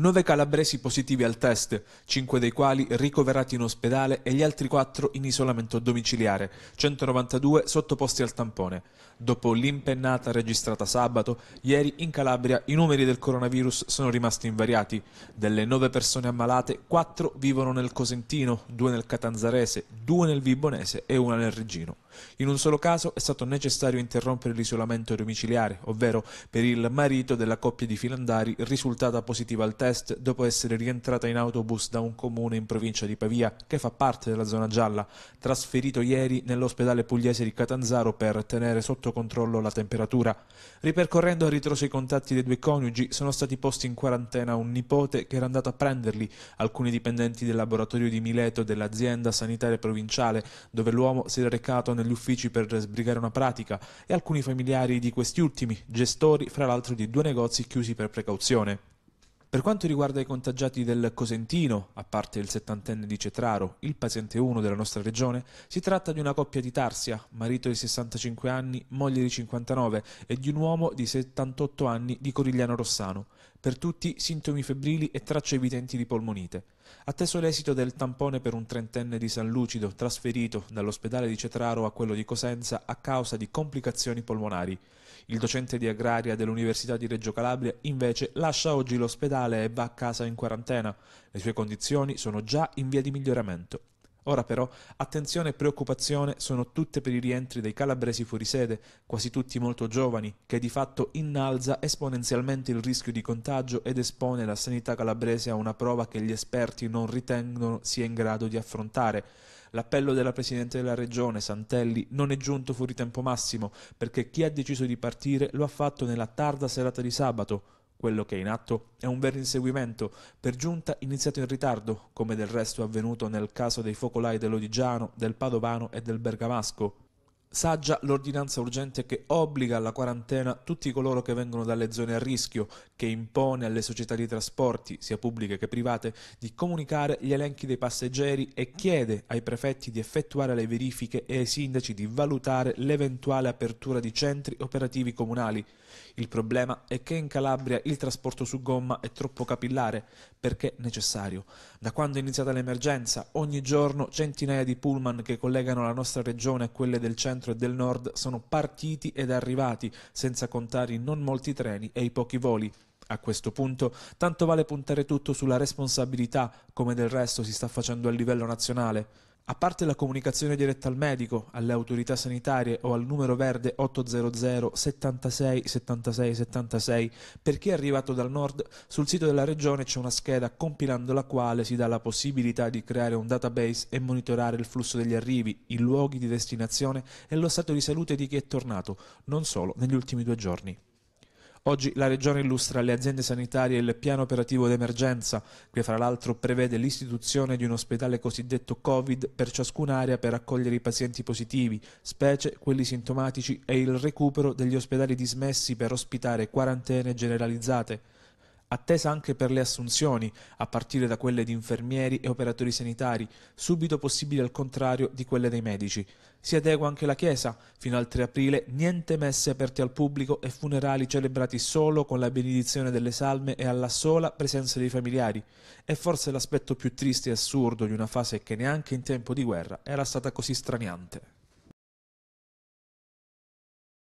9 calabresi positivi al test, 5 dei quali ricoverati in ospedale e gli altri 4 in isolamento domiciliare, 192 sottoposti al tampone. Dopo l'impennata registrata sabato, ieri in Calabria i numeri del coronavirus sono rimasti invariati. Delle 9 persone ammalate, 4 vivono nel Cosentino, 2 nel Catanzarese, 2 nel Vibonese e 1 nel Reggino. In un solo caso è stato necessario interrompere l'isolamento domiciliare, ovvero per il marito della coppia di filandari risultata positiva al test Budapest dopo essere rientrata in autobus da un comune in provincia di Pavia che fa parte della zona gialla, trasferito ieri nell'ospedale pugliese di Catanzaro per tenere sotto controllo la temperatura. Ripercorrendo a ritroso i contatti dei due coniugi sono stati posti in quarantena un nipote che era andato a prenderli, alcuni dipendenti del laboratorio di Mileto dell'azienda sanitaria provinciale dove l'uomo si era recato negli uffici per sbrigare una pratica e alcuni familiari di questi ultimi, gestori fra l'altro di due negozi chiusi per precauzione. Per quanto riguarda i contagiati del Cosentino, a parte il settantenne di Cetraro, il paziente 1 della nostra regione, si tratta di una coppia di Tarsia, marito di 65 anni, moglie di 59 e di un uomo di 78 anni di Corigliano Rossano. Per tutti sintomi febbrili e tracce evidenti di polmonite. Atteso l'esito del tampone per un trentenne di San Lucido, trasferito dall'ospedale di Cetraro a quello di Cosenza a causa di complicazioni polmonari. Il docente di agraria dell'Università di Reggio Calabria invece lascia oggi l'ospedale e va a casa in quarantena. Le sue condizioni sono già in via di miglioramento. Ora però, attenzione e preoccupazione sono tutte per i rientri dei calabresi fuori sede, quasi tutti molto giovani, che di fatto innalza esponenzialmente il rischio di contagio ed espone la sanità calabrese a una prova che gli esperti non ritengono sia in grado di affrontare. L'appello della Presidente della Regione, Santelli, non è giunto fuori tempo massimo, perché chi ha deciso di partire lo ha fatto nella tarda serata di sabato, quello che è in atto è un vero inseguimento, per giunta iniziato in ritardo, come del resto è avvenuto nel caso dei focolai dell'Odigiano, del Padovano e del Bergamasco. Saggia l'ordinanza urgente che obbliga alla quarantena tutti coloro che vengono dalle zone a rischio, che impone alle società di trasporti, sia pubbliche che private, di comunicare gli elenchi dei passeggeri e chiede ai prefetti di effettuare le verifiche e ai sindaci di valutare l'eventuale apertura di centri operativi comunali. Il problema è che in Calabria il trasporto su gomma è troppo capillare, perché necessario. Da quando è iniziata l'emergenza, ogni giorno centinaia di pullman che collegano la nostra regione a quelle del centro centro e del nord sono partiti ed arrivati, senza contare i non molti treni e i pochi voli. A questo punto, tanto vale puntare tutto sulla responsabilità, come del resto si sta facendo a livello nazionale. A parte la comunicazione diretta al medico, alle autorità sanitarie o al numero verde 800 76 76 76, per chi è arrivato dal nord, sul sito della regione c'è una scheda compilando la quale si dà la possibilità di creare un database e monitorare il flusso degli arrivi, i luoghi di destinazione e lo stato di salute di chi è tornato, non solo negli ultimi due giorni. Oggi la Regione illustra alle aziende sanitarie il piano operativo d'emergenza, che fra l'altro prevede l'istituzione di un ospedale cosiddetto Covid per ciascuna area per accogliere i pazienti positivi, specie quelli sintomatici, e il recupero degli ospedali dismessi per ospitare quarantene generalizzate attesa anche per le assunzioni, a partire da quelle di infermieri e operatori sanitari, subito possibili al contrario di quelle dei medici. Si adegua anche la Chiesa, fino al 3 aprile niente messe aperte al pubblico e funerali celebrati solo con la benedizione delle salme e alla sola presenza dei familiari. È forse l'aspetto più triste e assurdo di una fase che neanche in tempo di guerra era stata così straniante.